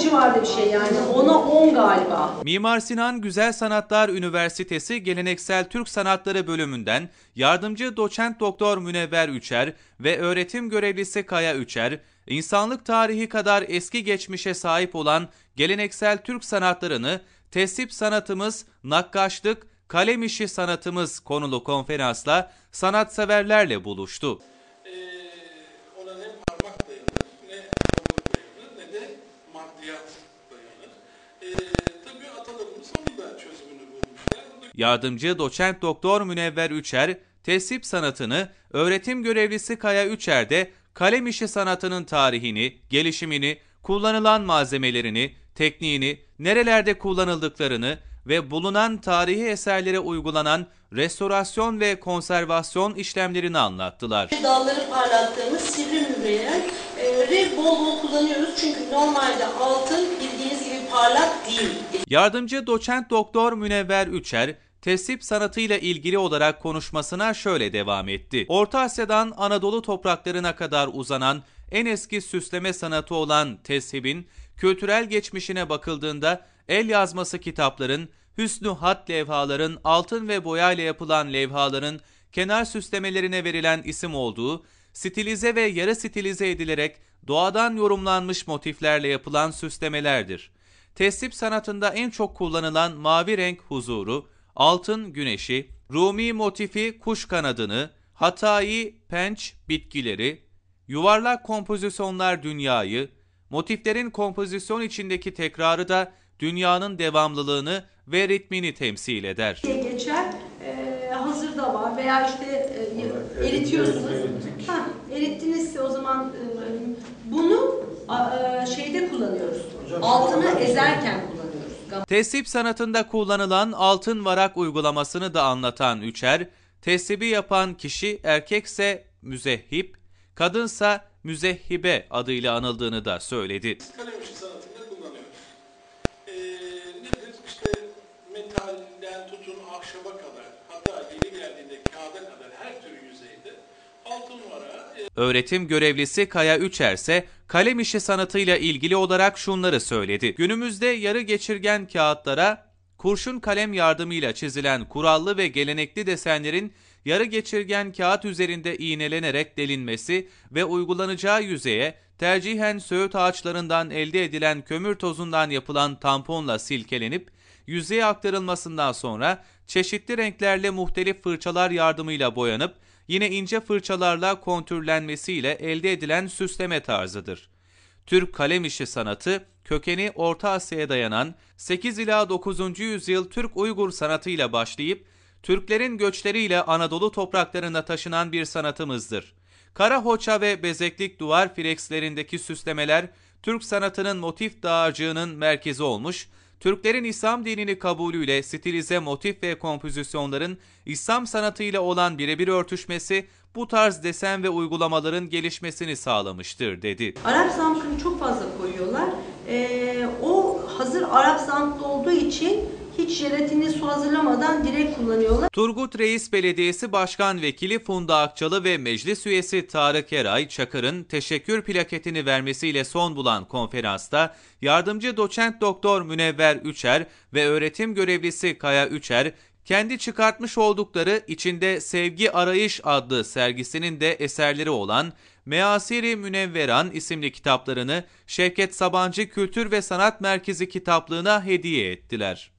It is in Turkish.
civarda bir şey yani. Ona 10 galiba. Mimar Sinan Güzel Sanatlar Üniversitesi Geleneksel Türk Sanatları bölümünden yardımcı doçent doktor Münevver Üçer ve öğretim görevlisi Kaya Üçer, insanlık tarihi kadar eski geçmişe sahip olan geleneksel Türk sanatlarını tesip sanatımız, nakkaşlık, kalem işi sanatımız konulu konferansla sanatseverlerle buluştu. Yardımcı doçent doktor Münevver Üçer, tesip sanatını öğretim görevlisi Kaya Üçer de kalem işi sanatının tarihini, gelişimini, kullanılan malzemelerini, tekniğini, nerelerde kullanıldıklarını, ve bulunan tarihi eserlere uygulanan restorasyon ve konservasyon işlemlerini anlattılar. Dalları parlattığımız sivri müreyen e, ve bol bol kullanıyoruz çünkü normalde altın bildiğiniz gibi parlak değil. Yardımcı doçent doktor Münevver Üçer, tesip sanatıyla ilgili olarak konuşmasına şöyle devam etti. Orta Asya'dan Anadolu topraklarına kadar uzanan en eski süsleme sanatı olan tesibin kültürel geçmişine bakıldığında el yazması kitapların, hüsnü hat levhaların, altın ve boyayla yapılan levhaların kenar süslemelerine verilen isim olduğu, stilize ve yarı stilize edilerek doğadan yorumlanmış motiflerle yapılan süslemelerdir. Tesip sanatında en çok kullanılan mavi renk huzuru, altın güneşi, Rumi motifi kuş kanadını, Hatayi penç bitkileri, yuvarlak kompozisyonlar dünyayı, motiflerin kompozisyon içindeki tekrarı da dünyanın devamlılığını ve ritmini temsil eder. Geçer, e, hazır da var veya işte e, eritiyorsunuz. Ha, erittinizse o zaman e, bunu e, şeyde kullanıyoruz. Altını ezerken kullanıyoruz. Tesip sanatında kullanılan altın varak uygulamasını da anlatan Üçer, teslibi yapan kişi erkekse müzehip, kadınsa müzehibe adıyla anıldığını da söyledi. Kalem sanatı ahşaba kadar hatta yeni geldiğinde kağıda kadar her türlü yüzeyde altın vara... E, Öğretim görevlisi Kaya Üçer ise kalem işi sanatıyla ilgili olarak şunları söyledi. Günümüzde yarı geçirgen kağıtlara kurşun kalem yardımıyla çizilen kurallı ve gelenekli desenlerin yarı geçirgen kağıt üzerinde iğnelenerek delinmesi ve uygulanacağı yüzeye tercihen söğüt ağaçlarından elde edilen kömür tozundan yapılan tamponla silkelenip yüzeye aktarılmasından sonra çeşitli renklerle muhtelif fırçalar yardımıyla boyanıp yine ince fırçalarla kontürlenmesiyle elde edilen süsleme tarzıdır. Türk kalem işi sanatı kökeni Orta Asya'ya dayanan 8 ila 9. yüzyıl Türk Uygur sanatıyla başlayıp Türklerin göçleriyle Anadolu topraklarına taşınan bir sanatımızdır. Kara hoça ve bezeklik duvar firekslerindeki süslemeler Türk sanatının motif dağarcığının merkezi olmuş Türklerin İslam dinini kabulüyle stilize motif ve kompozisyonların İslam sanatıyla olan birebir örtüşmesi bu tarz desen ve uygulamaların gelişmesini sağlamıştır dedi. Arap zamkını çok fazla koyuyorlar. Ee, o hazır Arap zamklı olduğu için hiç jelatini su hazırlamadan direkt kullanıyorlar. Turgut Reis Belediyesi Başkan Vekili Funda Akçalı ve Meclis Üyesi Tarık Eray Çakır'ın teşekkür plaketini vermesiyle son bulan konferansta yardımcı doçent doktor Münevver Üçer ve öğretim görevlisi Kaya Üçer kendi çıkartmış oldukları içinde Sevgi Arayış adlı sergisinin de eserleri olan Measiri Münevveran isimli kitaplarını Şevket Sabancı Kültür ve Sanat Merkezi kitaplığına hediye ettiler.